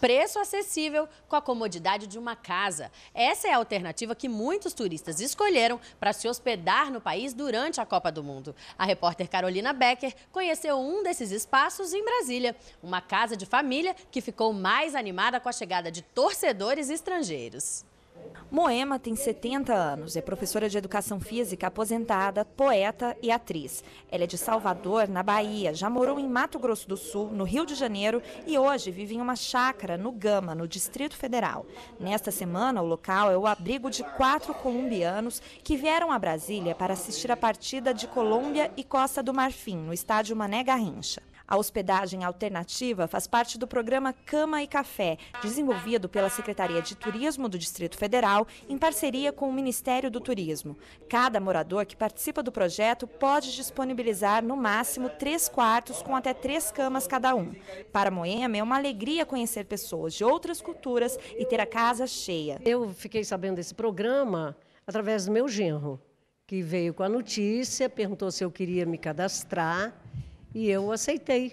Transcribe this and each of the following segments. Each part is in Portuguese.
preço acessível com a comodidade de uma casa. Essa é a alternativa que muitos turistas escolheram para se hospedar no país durante a Copa do Mundo. A repórter Carolina Becker conheceu um desses espaços em Brasília, uma casa de família que ficou mais animada com a chegada de torcedores estrangeiros. Moema tem 70 anos, é professora de educação física aposentada, poeta e atriz. Ela é de Salvador, na Bahia, já morou em Mato Grosso do Sul, no Rio de Janeiro e hoje vive em uma chácara no Gama, no Distrito Federal. Nesta semana, o local é o abrigo de quatro colombianos que vieram a Brasília para assistir a partida de Colômbia e Costa do Marfim, no estádio Mané Garrincha. A hospedagem alternativa faz parte do programa Cama e Café, desenvolvido pela Secretaria de Turismo do Distrito Federal em parceria com o Ministério do Turismo. Cada morador que participa do projeto pode disponibilizar no máximo três quartos com até três camas cada um. Para Moema é uma alegria conhecer pessoas de outras culturas e ter a casa cheia. Eu fiquei sabendo desse programa através do meu genro, que veio com a notícia, perguntou se eu queria me cadastrar. E eu aceitei,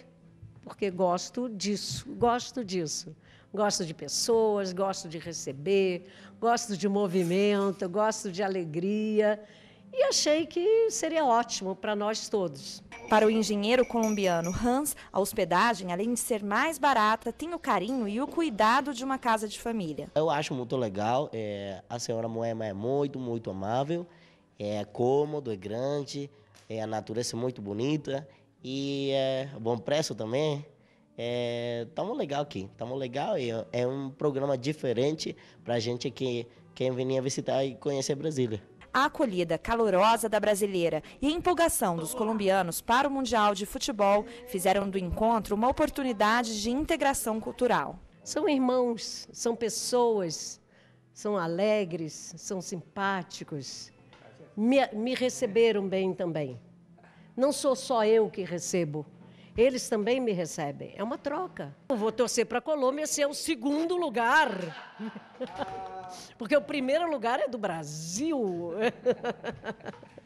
porque gosto disso, gosto disso. Gosto de pessoas, gosto de receber, gosto de movimento, gosto de alegria. E achei que seria ótimo para nós todos. Para o engenheiro colombiano Hans, a hospedagem, além de ser mais barata, tem o carinho e o cuidado de uma casa de família. Eu acho muito legal. É, a senhora Moema é muito, muito amável. É, é cômodo, é grande. É, a natureza é muito bonita. E é, Bom Preço também. É, tá legal aqui, tá legal. E é um programa diferente pra gente que quem vinha visitar e conhecer Brasília. A acolhida calorosa da brasileira e a empolgação dos colombianos para o Mundial de Futebol fizeram do encontro uma oportunidade de integração cultural. São irmãos, são pessoas, são alegres, são simpáticos. Me, me receberam bem também. Não sou só eu que recebo. Eles também me recebem. É uma troca. Eu vou torcer para a Colômbia ser o segundo lugar. Porque o primeiro lugar é do Brasil.